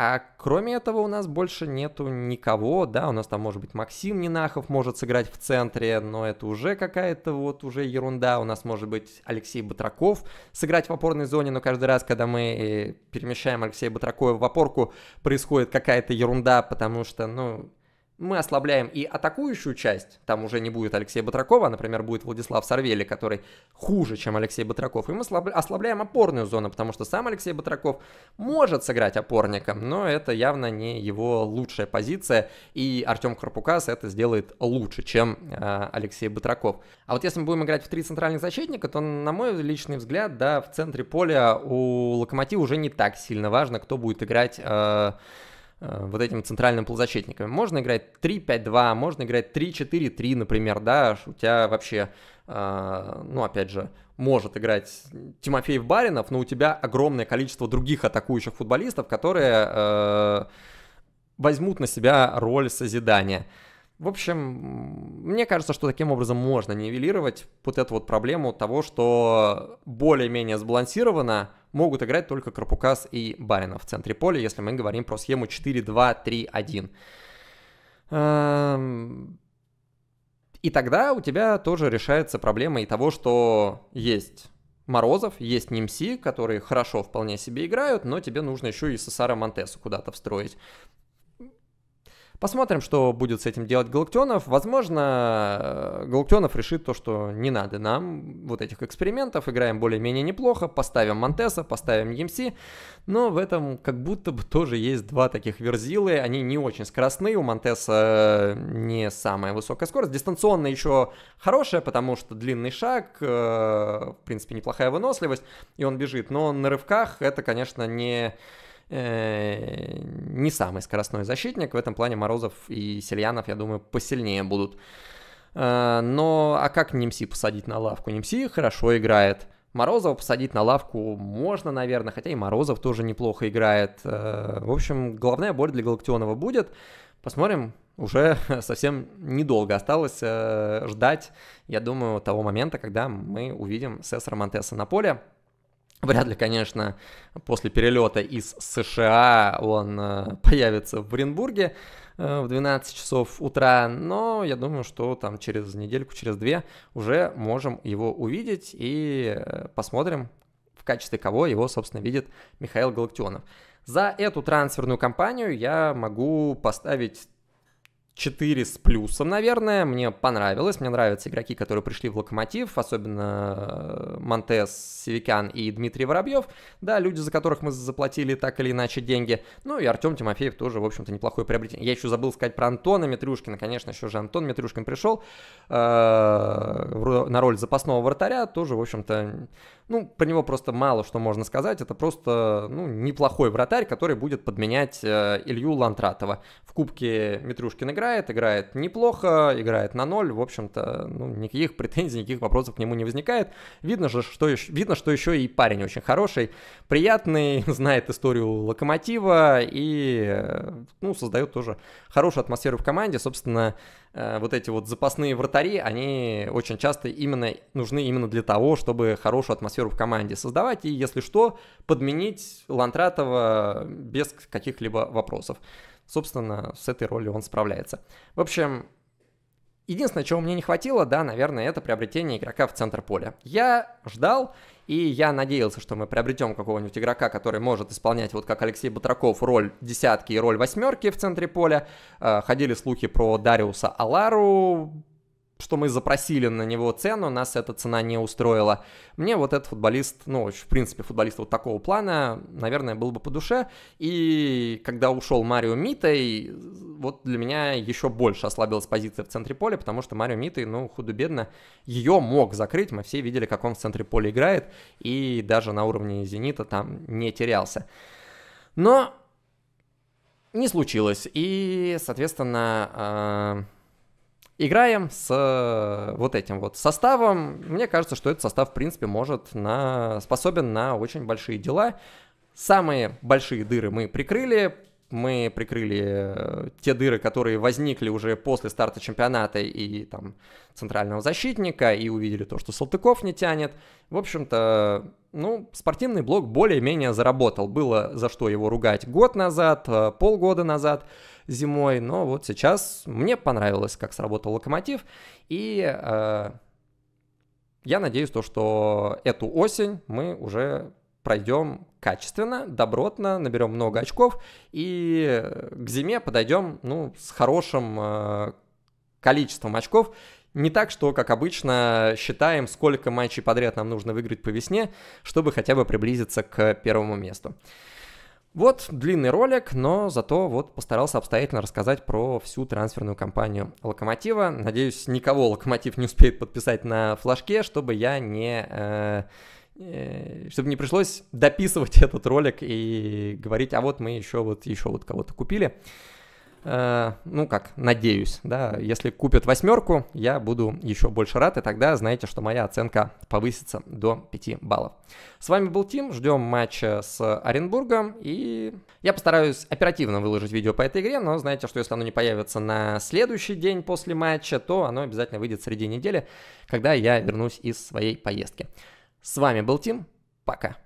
S1: А кроме этого у нас больше нету никого, да, у нас там может быть Максим Нинахов может сыграть в центре, но это уже какая-то вот уже ерунда, у нас может быть Алексей Батраков сыграть в опорной зоне, но каждый раз, когда мы э, перемещаем Алексея Батракова в опорку, происходит какая-то ерунда, потому что, ну, мы ослабляем и атакующую часть, там уже не будет Алексея Батракова, а, например, будет Владислав Сарвели, который хуже, чем Алексей Батраков, и мы ослабляем опорную зону, потому что сам Алексей Батраков может сыграть опорником, но это явно не его лучшая позиция, и Артем Карпукас это сделает лучше, чем э, Алексей Батраков. А вот если мы будем играть в три центральных защитника, то, на мой личный взгляд, да, в центре поля у Локомотива уже не так сильно важно, кто будет играть... Э, Э, вот этим центральным полузащитником. Можно играть 3-5-2, можно играть 3-4-3, например, да, у тебя вообще, э, ну, опять же, может играть Тимофеев Баринов, но у тебя огромное количество других атакующих футболистов, которые э, возьмут на себя роль созидания. В общем, мне кажется, что таким образом можно нивелировать вот эту вот проблему того, что более-менее сбалансировано могут играть только Крапукас и Баринов в центре поля, если мы говорим про схему 4-2-3-1. Эм, и тогда у тебя тоже решается проблема и того, что есть Морозов, есть Немси, которые хорошо вполне себе играют, но тебе нужно еще и Сесара Монтесу куда-то встроить. Посмотрим, что будет с этим делать Галактионов. Возможно, э, Галактионов решит то, что не надо нам вот этих экспериментов, играем более-менее неплохо, поставим Монтеса, поставим EMC, эм но в этом как будто бы тоже есть два таких верзилы, они не очень скоростные, у Монтеса э, не самая высокая скорость, Дистанционная еще хорошая, потому что длинный шаг, э, в принципе, неплохая выносливость, и он бежит, но на рывках это, конечно, не э, не самый скоростной защитник. В этом плане Морозов и Сельянов, я думаю, посильнее будут. Э, но а как Немси посадить на лавку? Немси хорошо играет. Морозова посадить на лавку можно, наверное, хотя и Морозов тоже неплохо играет. Э, в общем, главная боль для Галактионова будет. Посмотрим, уже совсем недолго осталось э, ждать, я думаю, того момента, когда мы увидим Сесара Монтеса на поле. Вряд ли, конечно, после перелета из США он э, появится в Оренбурге э, в 12 часов утра, но я думаю, что там через недельку, через две уже можем его увидеть и э, посмотрим, в качестве кого его, собственно, видит Михаил Галактионов. За эту трансферную кампанию я могу поставить 4 с плюсом, наверное. Мне понравилось. Мне нравятся игроки, которые пришли в Локомотив, особенно э, Монтес, Севикян и Дмитрий Воробьев. Да, люди, за которых мы заплатили так или иначе деньги. Ну и Артем Тимофеев тоже, в общем-то, неплохое приобретение. Я еще забыл сказать про Антона Митрюшкина. Конечно, еще же Антон Митрюшкин пришел э, на роль запасного вратаря. Тоже, в общем-то, ну, про него просто мало что можно сказать. Это просто ну, неплохой вратарь, который будет подменять э, Илью Лантратова. В Кубке Митрушкин играет, играет неплохо, играет на ноль. В общем-то, ну, никаких претензий, никаких вопросов к нему не возникает. Видно же, что еще, видно, что еще и парень очень хороший, приятный, знает историю локомотива и э, ну, создает тоже хорошую атмосферу в команде. Собственно, Э, вот эти вот запасные вратари, они очень часто именно нужны именно для того, чтобы хорошую атмосферу в команде создавать и, если что, подменить Лантратова без каких-либо вопросов. Собственно, с этой ролью он справляется. В общем, единственное, чего мне не хватило, да, наверное, это приобретение игрока в центр поля. Я ждал, и я надеялся, что мы приобретем какого-нибудь игрока, который может исполнять, вот как Алексей Батраков, роль десятки и роль восьмерки в центре поля. Э, ходили слухи про Дариуса Алару, что мы запросили на него цену, нас эта цена не устроила. Мне вот этот футболист, ну, в принципе, футболист вот такого плана, наверное, был бы по душе. И когда ушел Марио Митой, вот для меня еще больше ослабилась позиция в центре поля, потому что Марио Митой, ну, худо-бедно, ее мог закрыть. Мы все видели, как он в центре поля играет, и даже на уровне «Зенита» там не терялся. Но не случилось, и, соответственно, а, Играем с э, вот этим вот составом. Мне кажется, что этот состав, в принципе, может на... способен на очень большие дела. Самые большие дыры мы прикрыли. Мы прикрыли э, те дыры, которые возникли уже после старта чемпионата и там центрального защитника, и увидели то, что Салтыков не тянет. В общем-то, ну, спортивный блок более-менее заработал. Было за что его ругать год назад, э, полгода назад зимой, но вот сейчас мне понравилось, как сработал локомотив, и э, я надеюсь то, что эту осень мы уже пройдем качественно, добротно, наберем много очков и к зиме подойдем ну, с хорошим э, количеством очков. Не так, что, как обычно, считаем, сколько матчей подряд нам нужно выиграть по весне, чтобы хотя бы приблизиться к первому месту. Вот длинный ролик, но зато вот постарался обстоятельно рассказать про всю трансферную кампанию Локомотива. Надеюсь, никого Локомотив не успеет подписать на флажке, чтобы я не... Э, э, чтобы не пришлось дописывать этот ролик и говорить, а вот мы еще вот еще вот кого-то купили. Э, ну как, надеюсь, да, если купят восьмерку, я буду еще больше рад, и тогда знаете, что моя оценка повысится до 5 баллов. С вами был Тим, ждем матча с Оренбургом, и я постараюсь оперативно выложить видео по этой игре, но знаете, что если оно не появится на следующий день после матча, то оно обязательно выйдет среди недели, когда я вернусь из своей поездки. С вами был Тим, пока.